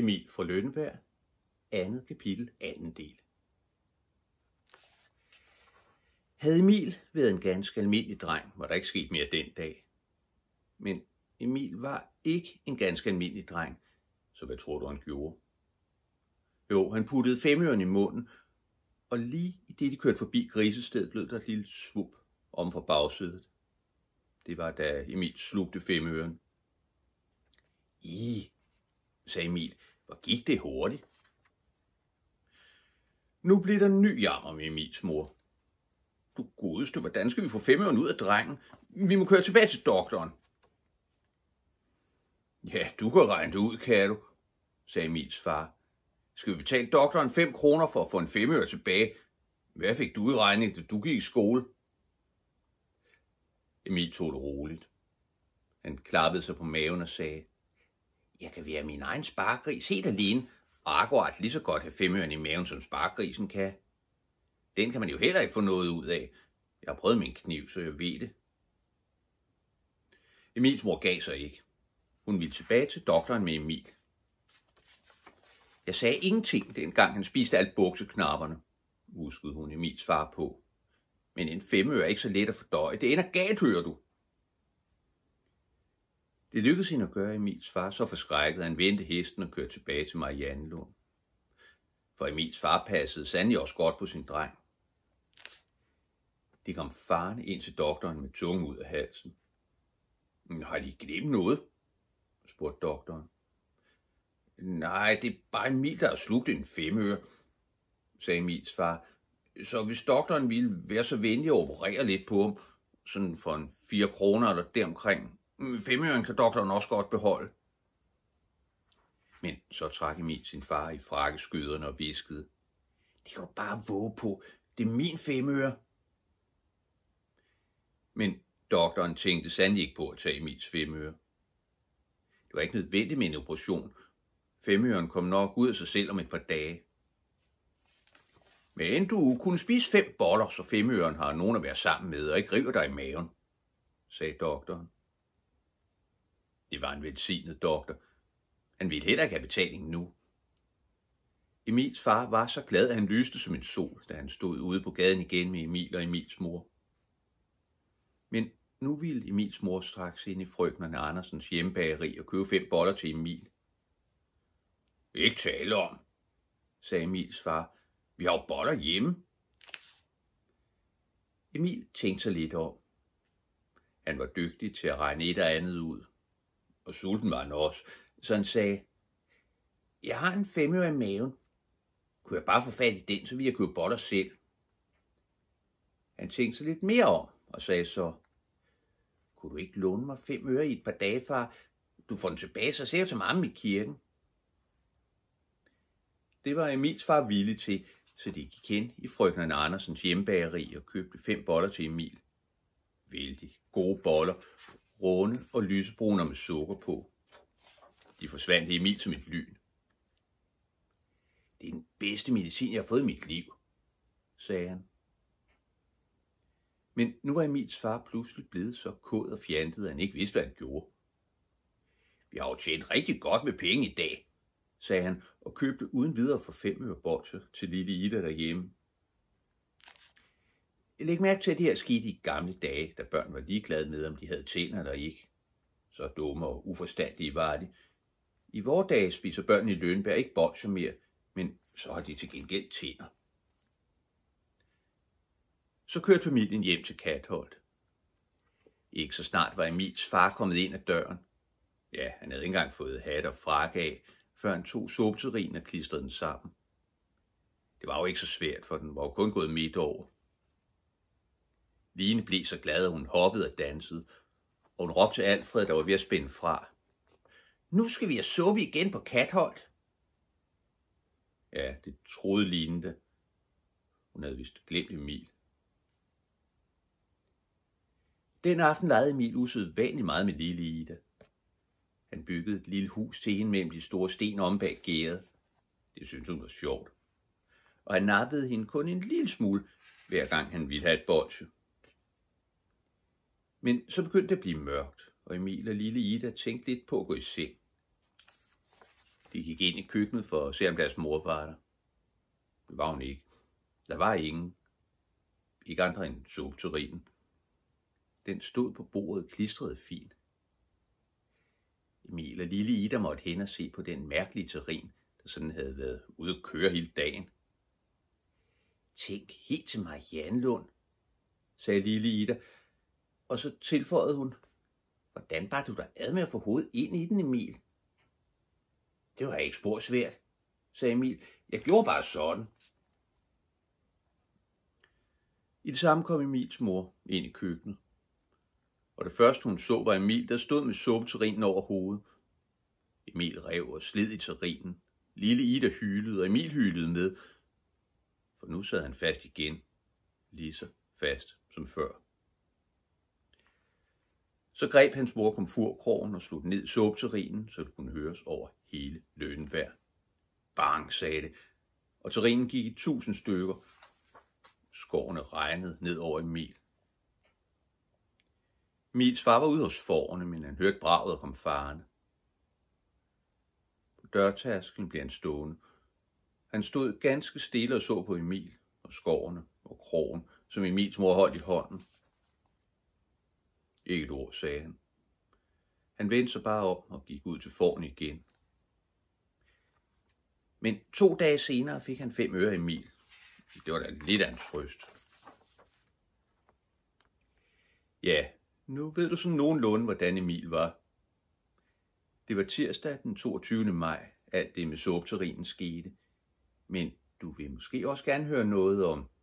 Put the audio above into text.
Emil fra Lønneberg, andet kapitel, anden del. Havde Emil været en ganske almindelig dreng, var der ikke sket mere den dag. Men Emil var ikke en ganske almindelig dreng, så hvad tror du, han gjorde? Jo, han puttede femøren i munden, og lige i det, de kørte forbi grisestedet, lød der et lille svup om fra bagsædet. Det var da Emil slugte femøren. I, sagde Emil. Hvor gik det hurtigt? Nu blev der ny jammer med Emils mor. Du godeste, hvordan skal vi få femøren ud af drengen? Vi må køre tilbage til doktoren. Ja, du kan regne det ud, kan du, sagde Emils far. Skal vi betale doktoren 5 kroner for at få en femøre tilbage? Hvad fik du i regning, da du gik i skole? Emil tog det roligt. Han klappede sig på maven og sagde, jeg kan være min egen sparkris helt alene, og akkurat lige så godt have femøren i maven, som sparkrisen kan. Den kan man jo heller ikke få noget ud af. Jeg har prøvet min kniv, så jeg ved det. Emils mor gav sig ikke. Hun ville tilbage til doktoren med Emil. Jeg sagde ingenting, dengang han spiste alt bukseknapperne, huskede hun Emils far på. Men en femøre er ikke så let at fordøje. Det ender galt, hører du. Det lykkedes hende at gøre Emils far så forskrækket, at han vendte hesten og kørte tilbage til Marianne Lund. For Emils far passede sandelig også godt på sin dreng. De kom faren ind til doktoren med tungen ud af halsen. Har de glemt noget? spurgte doktoren. Nej, det er bare Emil, der har slugt en femøre, sagde Emils far. Så hvis doktoren ville være så venlig at operere lidt på ham, sådan for en 4 kroner eller deromkring, Mm, femøren kan doktoren også godt beholde. Men så trak Emil sin far i frakkeskyderne og viskede. Det kan du bare våge på. Det er min femøre. Men doktoren tænkte sandelig ikke på at tage Emils femøre. Det var ikke nødvendigt med en operation. Femøren kom nok ud af sig selv om et par dage. Men du kunne spise fem boller, så femøren har nogen at være sammen med og ikke river dig i maven, sagde doktoren. Det var en velsignet doktor. Han ville heller ikke have betaling nu. Emils far var så glad, at han lyste som en sol, da han stod ude på gaden igen med Emil og Emils mor. Men nu ville Emils mor straks ind i frøknerne Andersens hjembageri og købe fem boller til Emil. Ikke tale om, sagde Emils far. Vi har jo boller hjemme. Emil tænkte sig lidt om. Han var dygtig til at regne et og andet ud og sulten var han også, så han sagde, jeg har en femøre i maven. Kunne jeg bare få fat i den, så vi jeg købe boller selv. Han tænkte sig lidt mere om og sagde så, kunne du ikke låne mig fem øre i et par dage, far? Du får den tilbage, så ser jeg til mamma i kirken. Det var Emils far villig til, så de gik hen i frøknerne Andersens hjembageri og købte fem boller til Emil. Vældig gode boller, runde og lysebrune med sukker på. De forsvandt i Emil som et lyn. Det er den bedste medicin, jeg har fået i mit liv, sagde han. Men nu var Emils far pludselig blevet så kod og fjantet, at han ikke vidste, hvad han gjorde. Vi har jo tjent rigtig godt med penge i dag, sagde han og købte uden videre for fem øre bolcher til lille Ida derhjemme. Læg mærke til, at det her skete i gamle dage, da børn var ligeglade med, om de havde tænder eller ikke. Så dumme og uforstandige var de. I vores dage spiser børn i Lønberg ikke bolsjer mere, men så har de til gengæld tænder. Så kørte familien hjem til Katholdt. Ikke så snart var Emils far kommet ind ad døren. Ja, han havde ikke engang fået hat og frak af, før han tog sobeterien og klistrede den sammen. Det var jo ikke så svært, for den var jo kun gået midt over. Line blev så glad, at hun hoppede og dansede, og hun råbte til Alfred, der var ved at spænde fra. Nu skal vi have suppe igen på Katholdt. Ja, det troede Line det. Hun havde vist glemt Emil. Den aften legede Emil usædvanligt meget med lille Ida. Han byggede et lille hus til hende mellem de store sten om bag gæret. Det syntes hun var sjovt. Og han nappede hende kun en lille smule, hver gang han ville have et bolsje. Men så begyndte det at blive mørkt, og Emil og lille Ida tænkte lidt på at gå i seng. De gik ind i køkkenet for at se, om deres mor var der. Det var hun ikke. Der var ingen. Ikke andre end sopterinen. Den stod på bordet klistret fint. Emil og lille Ida måtte hen og se på den mærkelige terrin, der sådan havde været ude at køre hele dagen. Tænk helt til Marianne Lund, sagde lille Ida, og så tilføjede hun, Hvordan bar du dig ad med at få hovedet ind i den, Emil? Det var ikke spor svært, sagde Emil. Jeg gjorde bare sådan. I det samme kom Emils mor ind i køkkenet. Og det første hun så var Emil, der stod med suppeterrinen over hovedet. Emil rev og slid i terrinen. Lille Ida hylede, og Emil hylede med. For nu sad han fast igen. Lige så fast som før. Så greb hans mor komfurkrogen og slog ned såbeterinen, så det kunne høres over hele lønenvær. Bang, sagde det, og terinen gik i tusind stykker. Skårene regnede ned over Emil. Mils far var ude hos forerne, men han hørte braget om kom På dørtasken blev han stående. Han stod ganske stille og så på Emil og skovene og krogen, som Emils mor holdt i hånden. Ikke et ord sagde han. Han vendte sig bare om og gik ud til forn igen. Men to dage senere fik han fem øre i mil. Det var da lidt af en trøst. Ja, nu ved du sådan nogenlunde, hvordan Emil var. Det var tirsdag den 22. maj, alt det med sopterinen skete. Men du vil måske også gerne høre noget om